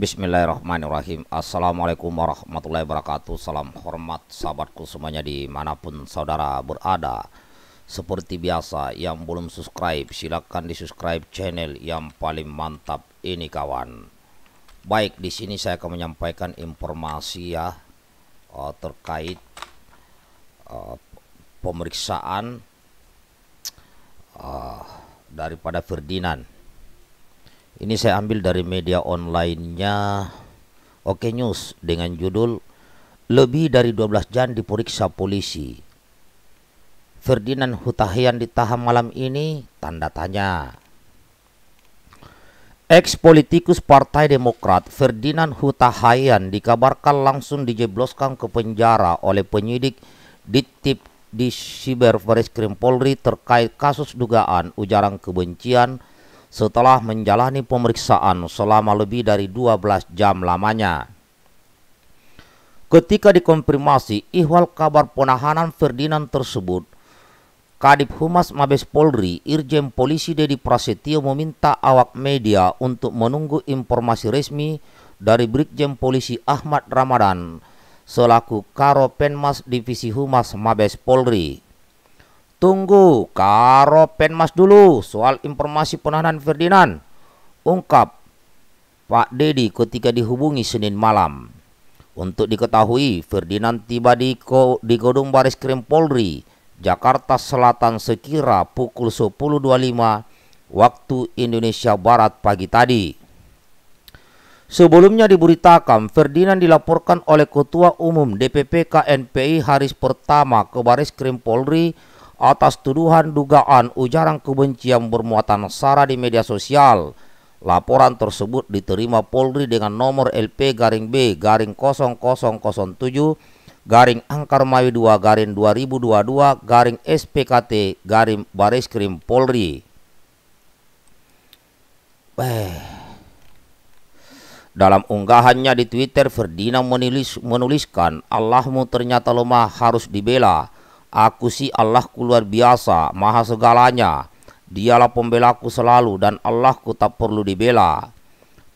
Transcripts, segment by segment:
Bismillahirrahmanirrahim Assalamualaikum warahmatullahi wabarakatuh Salam hormat sahabatku semuanya dimanapun saudara berada Seperti biasa yang belum subscribe silahkan di subscribe channel yang paling mantap ini kawan Baik di sini saya akan menyampaikan informasi ya eh, Terkait eh, pemeriksaan eh, daripada Ferdinand ini saya ambil dari media online-nya Oke News dengan judul Lebih dari 12 jam diperiksa polisi. Ferdinand Hutahian ditahan malam ini tanda tanya. Ex politikus Partai Demokrat Ferdinand Hutahayan dikabarkan langsung dijebloskan ke penjara oleh penyidik Ditip di Siber Baris Polri terkait kasus dugaan ujaran kebencian setelah menjalani pemeriksaan selama lebih dari 12 jam lamanya. Ketika dikonfirmasi ihwal kabar penahanan Ferdinand tersebut, Kadip Humas Mabes Polri, Irjen Polisi Dedi Prasetyo meminta awak media untuk menunggu informasi resmi dari Brigjen Polisi Ahmad Ramadan selaku Karo Penmas Divisi Humas Mabes Polri. Tunggu, karo penmas dulu soal informasi penahanan Ferdinand. Ungkap Pak Dedi ketika dihubungi Senin malam. Untuk diketahui, Ferdinand tiba di, ko, di gedung baris krim Polri, Jakarta Selatan sekira pukul 10.25 waktu Indonesia Barat pagi tadi. Sebelumnya diberitakan, Ferdinand dilaporkan oleh Ketua Umum DPP KNPI Haris Pertama ke Baris Krim Polri atas tuduhan dugaan ujaran kebencian bermuatan sara di media sosial. Laporan tersebut diterima Polri dengan nomor LP garing B garing 0007 garing Angkar Mayu 2 garing 2022 garing SPKT garing Baris Krim Polri. Eh. Dalam unggahannya di Twitter, Ferdinand menulis, menuliskan, Allahmu ternyata lemah harus dibela Aku si Allahku luar biasa, maha segalanya. Dialah pembelaku selalu dan Allah ku tak perlu dibela.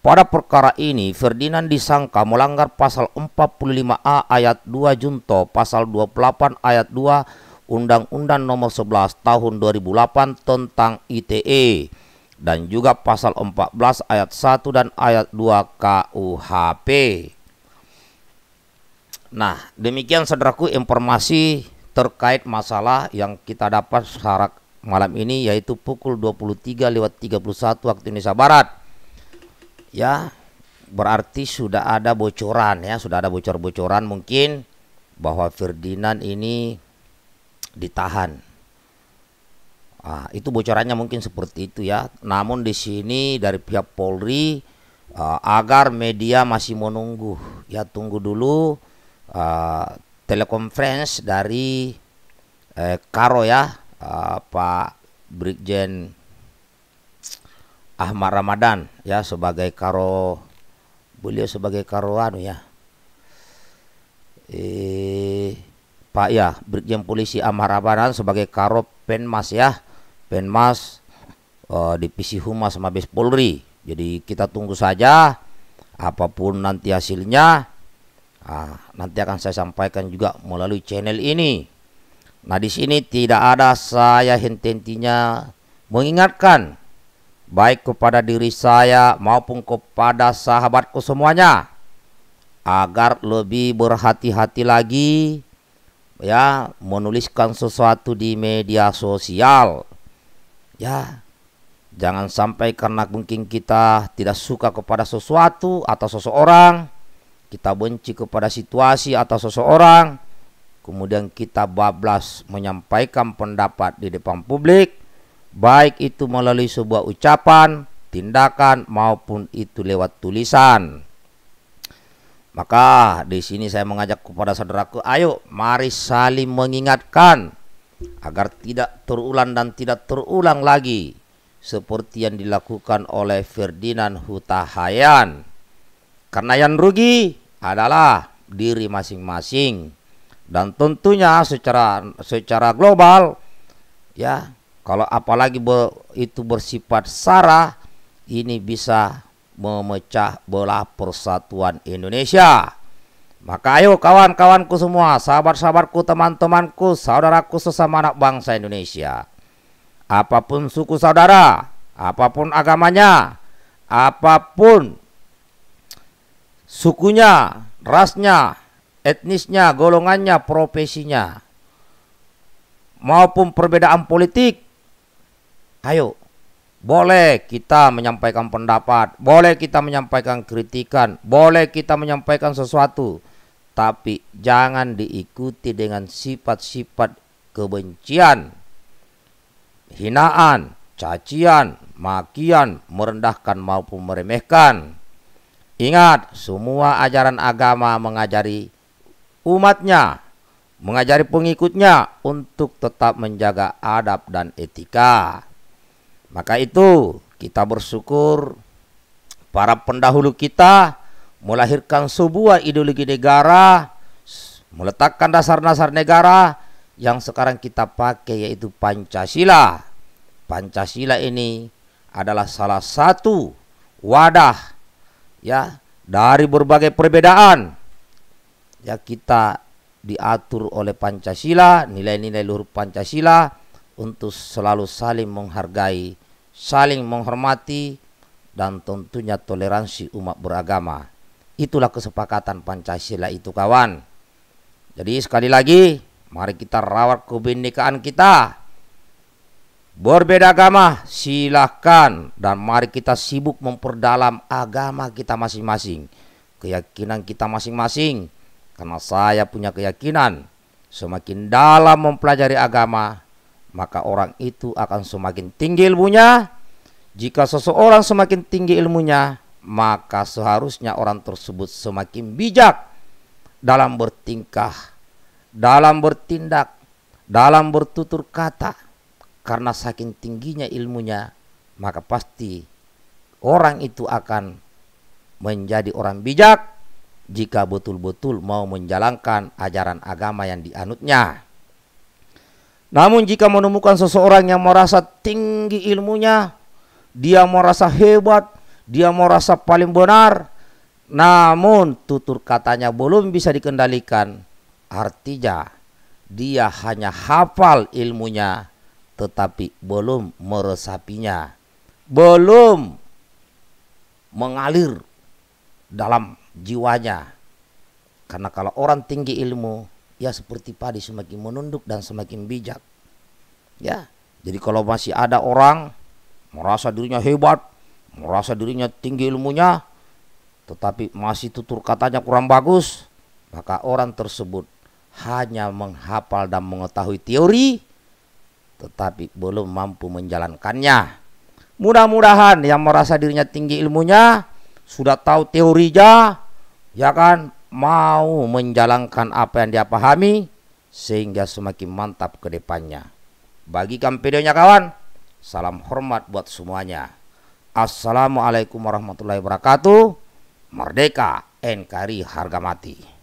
Pada perkara ini, Ferdinand disangka melanggar pasal 45A ayat 2 Junto, pasal 28 ayat 2 Undang-Undang nomor 11 tahun 2008 tentang ITE dan juga pasal 14 ayat 1 dan ayat 2 KUHP. Nah, demikian saudaraku informasi terkait masalah yang kita dapat secara malam ini yaitu pukul 23 lewat 31 waktu Indonesia Barat. Ya, berarti sudah ada bocoran ya, sudah ada bocor-bocoran mungkin bahwa Ferdinand ini ditahan. Ah, itu bocorannya mungkin seperti itu ya. Namun di sini dari pihak Polri ah, agar media masih menunggu ya tunggu dulu ah, telekonferensi dari eh, Karo ya uh, Pak Brigjen Ahmad Ramadan ya sebagai Karo beliau sebagai Karo anu ya eh, Pak ya Brigjen Polisi Ahmad Ramadan sebagai Karo Penmas ya Penmas uh, Divisi Humas Mabes Polri jadi kita tunggu saja apapun nanti hasilnya Nah, nanti akan saya sampaikan juga melalui channel ini. Nah, di sini tidak ada saya hentinya mengingatkan baik kepada diri saya maupun kepada sahabatku semuanya agar lebih berhati-hati lagi ya menuliskan sesuatu di media sosial ya jangan sampai karena mungkin kita tidak suka kepada sesuatu atau seseorang kita benci kepada situasi atau seseorang, kemudian kita bablas menyampaikan pendapat di depan publik, baik itu melalui sebuah ucapan, tindakan maupun itu lewat tulisan. Maka di sini saya mengajak kepada saudaraku, ayo mari saling mengingatkan agar tidak terulang dan tidak terulang lagi seperti yang dilakukan oleh Ferdinand Hutahayan. Karena yang rugi adalah diri masing-masing dan tentunya secara secara global ya kalau apalagi be, itu bersifat sara ini bisa memecah belah persatuan Indonesia maka ayo kawan-kawanku semua sahabat-sahabatku teman-temanku saudaraku sesama anak bangsa Indonesia apapun suku saudara apapun agamanya apapun sukunya, rasnya, etnisnya, golongannya, profesinya, maupun perbedaan politik. Ayo, boleh kita menyampaikan pendapat, boleh kita menyampaikan kritikan, boleh kita menyampaikan sesuatu, tapi jangan diikuti dengan sifat-sifat kebencian, hinaan, cacian, makian, merendahkan maupun meremehkan. Ingat, semua ajaran agama mengajari umatnya, mengajari pengikutnya untuk tetap menjaga adab dan etika. Maka itu kita bersyukur para pendahulu kita melahirkan sebuah ideologi negara, meletakkan dasar-dasar negara yang sekarang kita pakai yaitu Pancasila. Pancasila ini adalah salah satu wadah ya dari berbagai perbedaan ya kita diatur oleh Pancasila nilai-nilai luhur Pancasila untuk selalu saling menghargai saling menghormati dan tentunya toleransi umat beragama itulah kesepakatan Pancasila itu kawan jadi sekali lagi mari kita rawat kebinekaan kita Berbeda agama silahkan dan mari kita sibuk memperdalam agama kita masing-masing, keyakinan kita masing-masing. Karena saya punya keyakinan semakin dalam mempelajari agama, maka orang itu akan semakin tinggi ilmunya. Jika seseorang semakin tinggi ilmunya, maka seharusnya orang tersebut semakin bijak dalam bertingkah, dalam bertindak, dalam bertutur kata karena saking tingginya ilmunya maka pasti orang itu akan menjadi orang bijak jika betul-betul mau menjalankan ajaran agama yang dianutnya. Namun jika menemukan seseorang yang merasa tinggi ilmunya, dia merasa hebat, dia merasa paling benar, namun tutur katanya belum bisa dikendalikan, artinya dia hanya hafal ilmunya tetapi belum meresapinya, belum mengalir dalam jiwanya. Karena kalau orang tinggi ilmu, ya seperti padi semakin menunduk dan semakin bijak. Ya, jadi kalau masih ada orang merasa dirinya hebat, merasa dirinya tinggi ilmunya, tetapi masih tutur katanya kurang bagus, maka orang tersebut hanya menghafal dan mengetahui teori, tetapi belum mampu menjalankannya. Mudah-mudahan yang merasa dirinya tinggi ilmunya sudah tahu teorinya, ya kan, mau menjalankan apa yang dia pahami sehingga semakin mantap ke depannya. Bagikan videonya kawan. Salam hormat buat semuanya. Assalamualaikum warahmatullahi wabarakatuh. Merdeka NKRI harga mati.